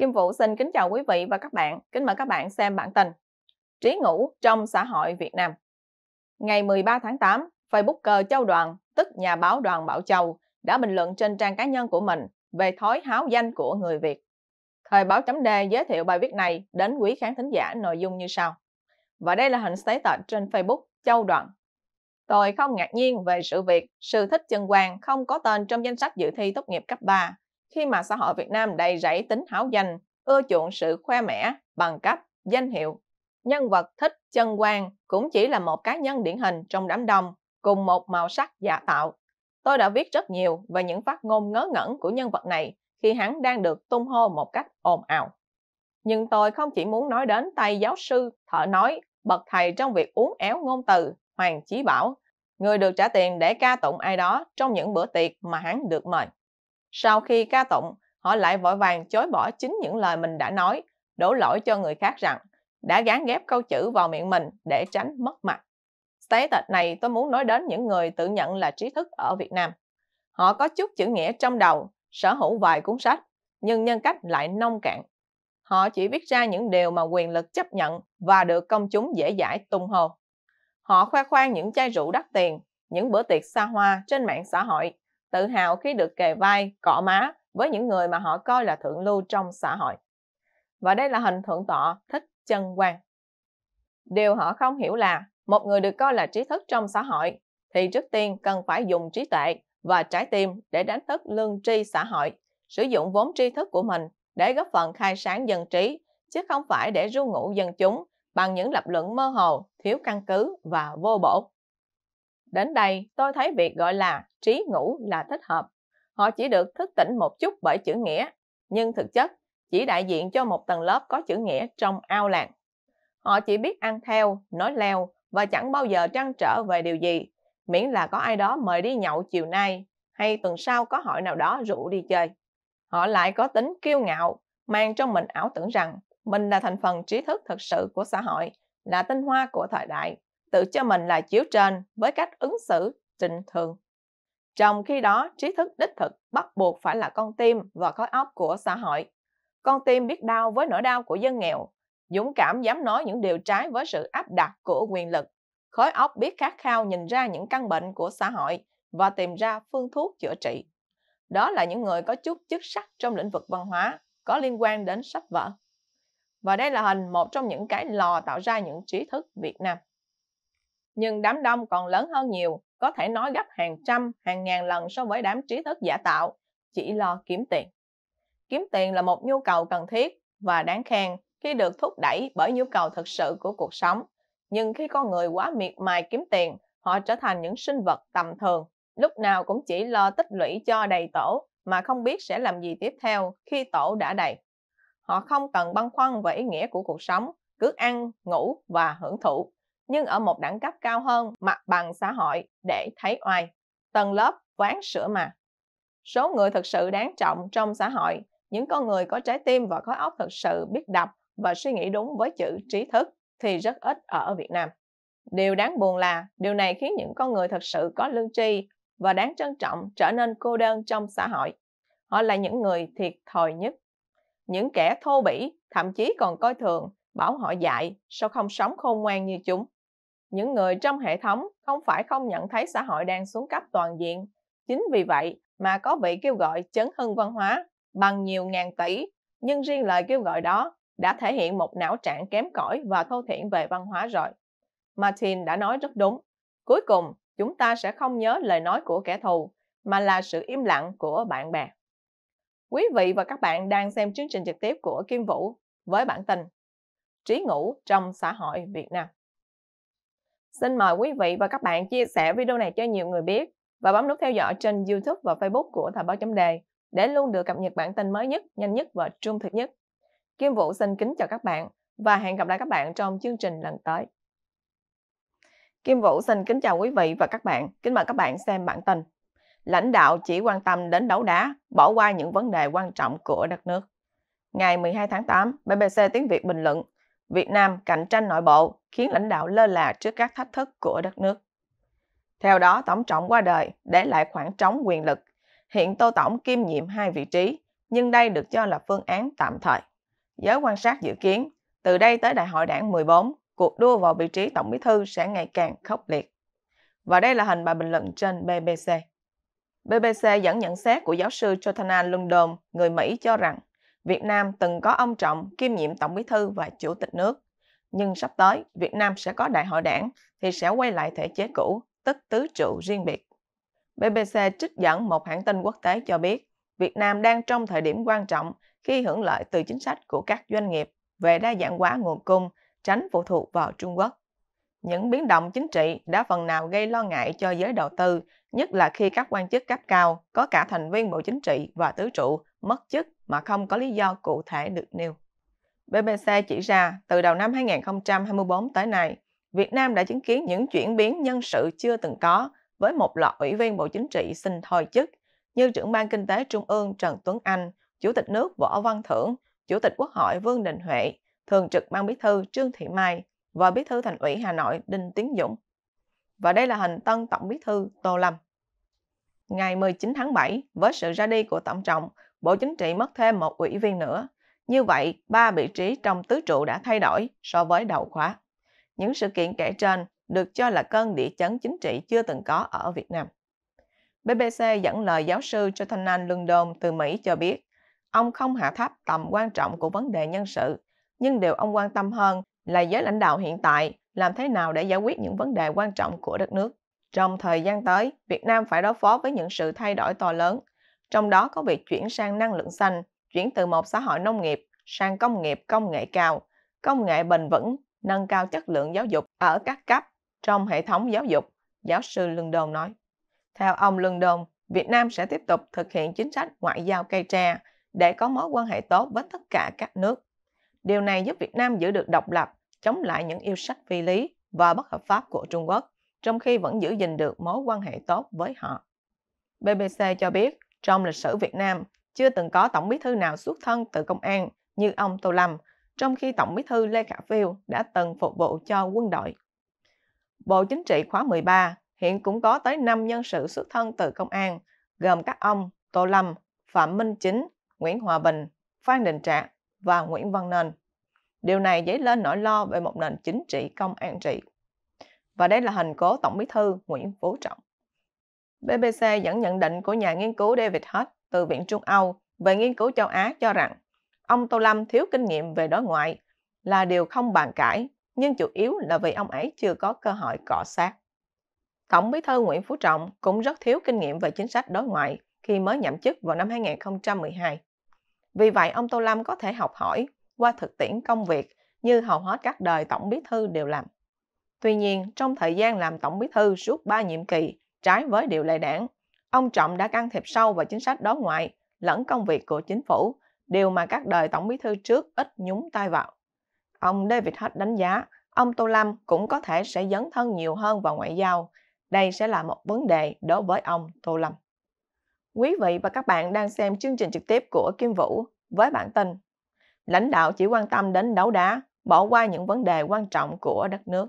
Kim Vũ xin kính chào quý vị và các bạn. Kính mời các bạn xem bản tin Trí ngủ trong xã hội Việt Nam. Ngày 13 tháng 8, Facebooker Châu Đoàn, tức nhà báo Đoàn Bảo Châu, đã bình luận trên trang cá nhân của mình về thói háo danh của người Việt. Thời báo chấm D giới thiệu bài viết này đến quý khán thính giả nội dung như sau. Và đây là hình status trên Facebook Châu Đoàn. Tôi không ngạc nhiên về sự việc sự thích chân quang không có tên trong danh sách dự thi tốt nghiệp cấp 3 khi mà xã hội Việt Nam đầy rẫy tính háo danh, ưa chuộng sự khoe mẽ, bằng cấp, danh hiệu. Nhân vật thích chân quan cũng chỉ là một cá nhân điển hình trong đám đông, cùng một màu sắc giả tạo. Tôi đã viết rất nhiều về những phát ngôn ngớ ngẩn của nhân vật này khi hắn đang được tung hô một cách ồn ào. Nhưng tôi không chỉ muốn nói đến tay giáo sư, thợ nói, bậc thầy trong việc uống éo ngôn từ, Hoàng Chí Bảo, người được trả tiền để ca tụng ai đó trong những bữa tiệc mà hắn được mời. Sau khi ca tụng, họ lại vội vàng chối bỏ chính những lời mình đã nói, đổ lỗi cho người khác rằng đã gán ghép câu chữ vào miệng mình để tránh mất mặt. Tế tịch này tôi muốn nói đến những người tự nhận là trí thức ở Việt Nam. Họ có chút chữ nghĩa trong đầu, sở hữu vài cuốn sách, nhưng nhân cách lại nông cạn. Họ chỉ viết ra những điều mà quyền lực chấp nhận và được công chúng dễ dãi tung hô. Họ khoe khoang những chai rượu đắt tiền, những bữa tiệc xa hoa trên mạng xã hội tự hào khi được kề vai, cọ má với những người mà họ coi là thượng lưu trong xã hội. Và đây là hình thượng tọa thích chân quan. Điều họ không hiểu là một người được coi là trí thức trong xã hội thì trước tiên cần phải dùng trí tuệ và trái tim để đánh thức lương tri xã hội, sử dụng vốn tri thức của mình để góp phần khai sáng dân trí, chứ không phải để ru ngụ dân chúng bằng những lập luận mơ hồ, thiếu căn cứ và vô bổ. Đến đây, tôi thấy việc gọi là trí ngủ là thích hợp. Họ chỉ được thức tỉnh một chút bởi chữ nghĩa, nhưng thực chất chỉ đại diện cho một tầng lớp có chữ nghĩa trong ao làng. Họ chỉ biết ăn theo, nói leo và chẳng bao giờ trăn trở về điều gì, miễn là có ai đó mời đi nhậu chiều nay hay tuần sau có hội nào đó rủ đi chơi. Họ lại có tính kiêu ngạo, mang trong mình ảo tưởng rằng mình là thành phần trí thức thực sự của xã hội, là tinh hoa của thời đại tự cho mình là chiếu trên với cách ứng xử trịnh thường. Trong khi đó, trí thức đích thực bắt buộc phải là con tim và khối óc của xã hội. Con tim biết đau với nỗi đau của dân nghèo, dũng cảm dám nói những điều trái với sự áp đặt của quyền lực. Khối óc biết khát khao nhìn ra những căn bệnh của xã hội và tìm ra phương thuốc chữa trị. Đó là những người có chút chức sắc trong lĩnh vực văn hóa có liên quan đến sách vở. Và đây là hình một trong những cái lò tạo ra những trí thức Việt Nam nhưng đám đông còn lớn hơn nhiều, có thể nói gấp hàng trăm, hàng ngàn lần so với đám trí thức giả tạo, chỉ lo kiếm tiền. Kiếm tiền là một nhu cầu cần thiết và đáng khen khi được thúc đẩy bởi nhu cầu thực sự của cuộc sống. Nhưng khi con người quá miệt mài kiếm tiền, họ trở thành những sinh vật tầm thường, lúc nào cũng chỉ lo tích lũy cho đầy tổ mà không biết sẽ làm gì tiếp theo khi tổ đã đầy. Họ không cần băn khoăn về ý nghĩa của cuộc sống, cứ ăn, ngủ và hưởng thụ, nhưng ở một đẳng cấp cao hơn mặt bằng xã hội để thấy oai. Tầng lớp ván sữa mà. Số người thực sự đáng trọng trong xã hội, những con người có trái tim và có óc thực sự biết đọc và suy nghĩ đúng với chữ trí thức thì rất ít ở Việt Nam. Điều đáng buồn là điều này khiến những con người thực sự có lương tri và đáng trân trọng trở nên cô đơn trong xã hội. Họ là những người thiệt thòi nhất. Những kẻ thô bỉ, thậm chí còn coi thường, bảo họ dạy, sao không sống khôn ngoan như chúng những người trong hệ thống không phải không nhận thấy xã hội đang xuống cấp toàn diện. Chính vì vậy mà có vị kêu gọi chấn hưng văn hóa bằng nhiều ngàn tỷ, nhưng riêng lời kêu gọi đó đã thể hiện một não trạng kém cỏi và thô thiển về văn hóa rồi. Martin đã nói rất đúng. Cuối cùng, chúng ta sẽ không nhớ lời nói của kẻ thù, mà là sự im lặng của bạn bè. Quý vị và các bạn đang xem chương trình trực tiếp của Kim Vũ với bản tin Trí ngủ trong xã hội Việt Nam. Xin mời quý vị và các bạn chia sẻ video này cho nhiều người biết và bấm nút theo dõi trên YouTube và Facebook của Thời báo chấm đề để luôn được cập nhật bản tin mới nhất, nhanh nhất và trung thực nhất. Kim Vũ xin kính chào các bạn và hẹn gặp lại các bạn trong chương trình lần tới. Kim Vũ xin kính chào quý vị và các bạn. Kính mời các bạn xem bản tin. Lãnh đạo chỉ quan tâm đến đấu đá, bỏ qua những vấn đề quan trọng của đất nước. Ngày 12 tháng 8, BBC Tiếng Việt bình luận Việt Nam cạnh tranh nội bộ khiến lãnh đạo lơ là trước các thách thức của đất nước. Theo đó, Tổng Trọng qua đời để lại khoảng trống quyền lực. Hiện Tô Tổng kiêm nhiệm hai vị trí, nhưng đây được cho là phương án tạm thời. Giới quan sát dự kiến, từ đây tới Đại hội đảng 14, cuộc đua vào vị trí Tổng Bí Thư sẽ ngày càng khốc liệt. Và đây là hình bài bình luận trên BBC. BBC dẫn nhận xét của giáo sư Jonathan London, người Mỹ cho rằng Việt Nam từng có ông Trọng kiêm nhiệm Tổng Bí thư và Chủ tịch nước. Nhưng sắp tới, Việt Nam sẽ có đại hội đảng thì sẽ quay lại thể chế cũ, tức tứ trụ riêng biệt. BBC trích dẫn một hãng tin quốc tế cho biết, Việt Nam đang trong thời điểm quan trọng khi hưởng lợi từ chính sách của các doanh nghiệp về đa dạng hóa nguồn cung, tránh phụ thuộc vào Trung Quốc. Những biến động chính trị đã phần nào gây lo ngại cho giới đầu tư, nhất là khi các quan chức cấp cao, có cả thành viên bộ chính trị và tứ trụ, mất chức mà không có lý do cụ thể được nêu. BBC chỉ ra, từ đầu năm 2024 tới nay, Việt Nam đã chứng kiến những chuyển biến nhân sự chưa từng có với một loạt ủy viên Bộ Chính trị xin thôi chức như trưởng ban kinh tế Trung ương Trần Tuấn Anh, Chủ tịch nước Võ Văn Thưởng, Chủ tịch Quốc hội Vương Đình Huệ, Thường trực Ban Bí thư Trương Thị Mai và Bí thư Thành ủy Hà Nội Đinh Tiến Dũng. Và đây là hình tân Tổng Bí thư Tô Lâm. Ngày 19 tháng 7, với sự ra đi của Tổng trọng, Bộ Chính trị mất thêm một ủy viên nữa. Như vậy, ba vị trí trong tứ trụ đã thay đổi so với đầu khóa. Những sự kiện kể trên được cho là cơn địa chấn chính trị chưa từng có ở Việt Nam. BBC dẫn lời giáo sư Jonathan London từ Mỹ cho biết, ông không hạ thấp tầm quan trọng của vấn đề nhân sự, nhưng điều ông quan tâm hơn là giới lãnh đạo hiện tại làm thế nào để giải quyết những vấn đề quan trọng của đất nước. Trong thời gian tới, Việt Nam phải đối phó với những sự thay đổi to lớn trong đó có việc chuyển sang năng lượng xanh, chuyển từ một xã hội nông nghiệp sang công nghiệp công nghệ cao, công nghệ bền vững, nâng cao chất lượng giáo dục ở các cấp trong hệ thống giáo dục, giáo sư Lương Đôn nói. Theo ông Lương Đôn, Việt Nam sẽ tiếp tục thực hiện chính sách ngoại giao cây tre để có mối quan hệ tốt với tất cả các nước. Điều này giúp Việt Nam giữ được độc lập, chống lại những yêu sách phi lý và bất hợp pháp của Trung Quốc, trong khi vẫn giữ gìn được mối quan hệ tốt với họ. BBC cho biết, trong lịch sử Việt Nam, chưa từng có tổng bí thư nào xuất thân từ công an như ông Tô Lâm, trong khi tổng bí thư Lê Khả Phiêu đã từng phục vụ cho quân đội. Bộ Chính trị khóa 13 hiện cũng có tới 5 nhân sự xuất thân từ công an, gồm các ông Tô Lâm, Phạm Minh Chính, Nguyễn Hòa Bình, Phan Đình Trạc và Nguyễn Văn Nên. Điều này dấy lên nỗi lo về một nền chính trị công an trị. Và đây là hình cố Tổng bí thư Nguyễn Phú Trọng. BBC dẫn nhận định của nhà nghiên cứu David Hutt từ Viện Trung Âu về nghiên cứu châu Á cho rằng ông Tô Lâm thiếu kinh nghiệm về đối ngoại là điều không bàn cãi, nhưng chủ yếu là vì ông ấy chưa có cơ hội cọ sát. Tổng bí thư Nguyễn Phú Trọng cũng rất thiếu kinh nghiệm về chính sách đối ngoại khi mới nhậm chức vào năm 2012. Vì vậy, ông Tô Lâm có thể học hỏi qua thực tiễn công việc như hầu hết các đời tổng bí thư đều làm. Tuy nhiên, trong thời gian làm tổng bí thư suốt 3 nhiệm kỳ, trái với điều lệ đảng. Ông Trọng đã can thiệp sâu vào chính sách đối ngoại lẫn công việc của chính phủ, điều mà các đời tổng bí thư trước ít nhúng tay vào. Ông David Hutt đánh giá, ông Tô Lâm cũng có thể sẽ dấn thân nhiều hơn vào ngoại giao. Đây sẽ là một vấn đề đối với ông Tô Lâm. Quý vị và các bạn đang xem chương trình trực tiếp của Kim Vũ với bản tin Lãnh đạo chỉ quan tâm đến đấu đá, bỏ qua những vấn đề quan trọng của đất nước.